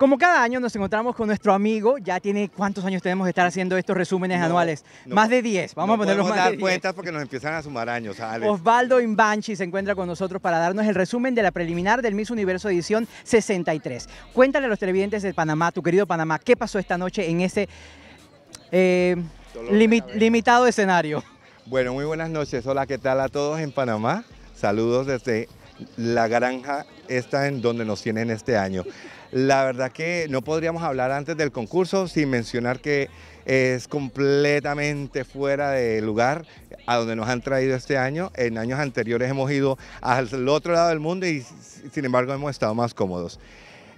Como cada año nos encontramos con nuestro amigo, ya tiene cuántos años tenemos de estar haciendo estos resúmenes anuales. más de 10, vamos a ponerlos más dar cuentas porque nos empiezan a sumar años, Osvaldo Imbanchi se encuentra con nosotros para darnos el resumen de la preliminar del Miss Universo edición 63. Cuéntale a los televidentes de Panamá, tu querido Panamá, ¿qué pasó esta noche en ese eh, limitado escenario? Bueno, muy buenas noches. Hola, ¿qué tal a todos en Panamá? Saludos desde la granja esta en donde nos tienen este año. La verdad que no podríamos hablar antes del concurso sin mencionar que es completamente fuera de lugar a donde nos han traído este año. En años anteriores hemos ido al otro lado del mundo y sin embargo hemos estado más cómodos.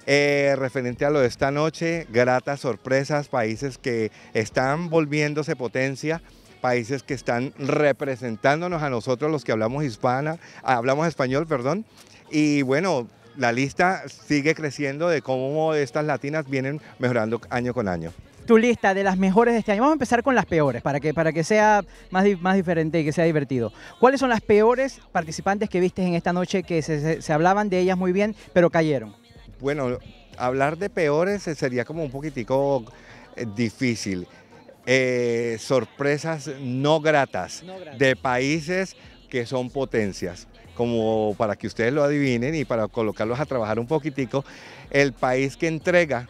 Eh, referente a lo de esta noche, gratas sorpresas, países que están volviéndose potencia, países que están representándonos a nosotros los que hablamos hispana, hablamos español, perdón, y bueno, la lista sigue creciendo de cómo estas latinas vienen mejorando año con año. Tu lista de las mejores de este año. Vamos a empezar con las peores para que, para que sea más, diferente y que sea divertido. ¿Cuáles son las peores participantes que viste en esta noche que se, hablaban de ellas muy bien, pero cayeron? Bueno, hablar de peores sería como un poquitico eh, difícil. Eh, sorpresas no gratas de países que son potencias como para que ustedes lo adivinen y para colocarlos a trabajar un poquitico, el país que entrega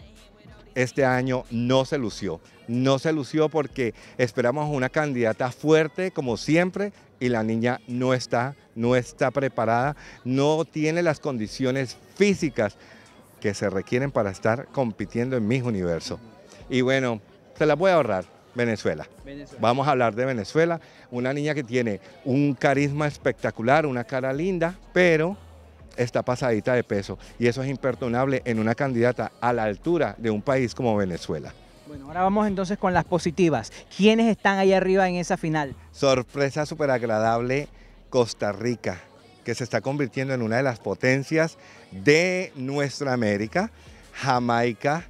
este año no se lució. No se lució porque esperamos una candidata fuerte como siempre y la niña no está, no está preparada, no tiene las condiciones físicas que se requieren para estar compitiendo en mi Universo. Y bueno, se las voy a ahorrar. Venezuela. Vamos a hablar de Venezuela, una niña que tiene un carisma espectacular, una cara linda, pero está pasadita de peso y eso es imperdonable en una candidata a la altura de un país como Venezuela. Bueno, ahora vamos entonces con las positivas. ¿Quiénes están ahí arriba en esa final? Sorpresa súper agradable, Costa Rica, que se está convirtiendo en una de las potencias de nuestra América, Jamaica,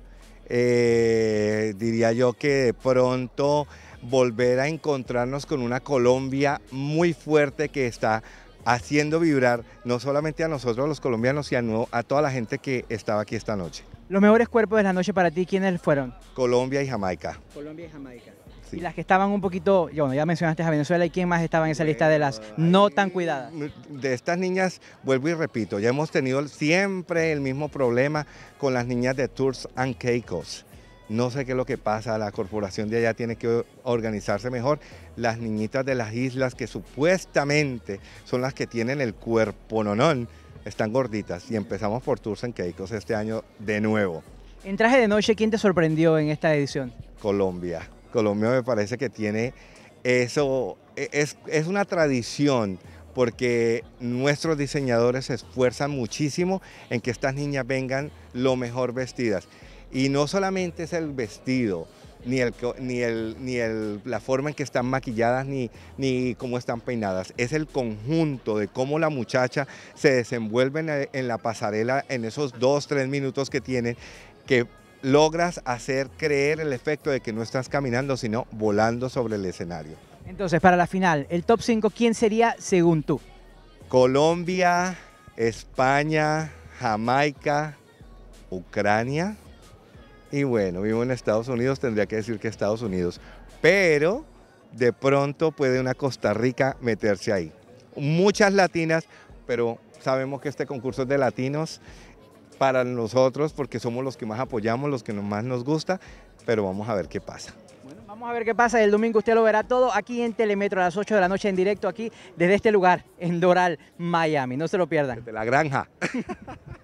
eh, diría yo que de pronto volver a encontrarnos con una Colombia muy fuerte que está haciendo vibrar no solamente a nosotros los colombianos, sino a toda la gente que estaba aquí esta noche. Los mejores cuerpos de la noche para ti, ¿quiénes fueron? Colombia y Jamaica. Colombia y Jamaica. Y las que estaban un poquito, ya mencionaste a Venezuela, ¿y quién más estaba en esa lista de las no tan cuidadas? De estas niñas, vuelvo y repito, ya hemos tenido siempre el mismo problema con las niñas de Tours and Caicos. No sé qué es lo que pasa, la corporación de allá tiene que organizarse mejor. Las niñitas de las islas que supuestamente son las que tienen el cuerpo nonón, están gorditas y empezamos por Tours and Caicos este año de nuevo. En traje de noche, ¿quién te sorprendió en esta edición? Colombia. Colombia me parece que tiene eso, e-, es, es una tradición porque nuestros diseñadores se esfuerzan muchísimo en que estas niñas vengan lo mejor vestidas. Y no solamente es el vestido, ni, el, ni, el, ni el, la forma en que están maquilladas, ni, ni cómo están peinadas, es el conjunto de cómo la muchacha se desenvuelve en la, pasarela en esos dos, tres minutos que tiene que logras hacer creer el efecto de que no estás caminando, sino volando sobre el escenario. Entonces, para la final, el top 5, ¿quién sería según tú? Colombia, España, Jamaica, Ucrania. Y bueno, vivo en Estados Unidos, tendría que decir que Estados Unidos. Pero de pronto puede una Costa Rica meterse ahí. Muchas latinas, pero sabemos que este concurso es de latinos para nosotros porque somos los que más apoyamos, los que más nos gusta, pero vamos a ver qué pasa. Bueno, vamos a ver qué pasa. El domingo usted lo verá todo aquí en Telemetro a las 8 de la noche en directo aquí desde este lugar, en Doral, Miami. No se lo pierdan. de la granja.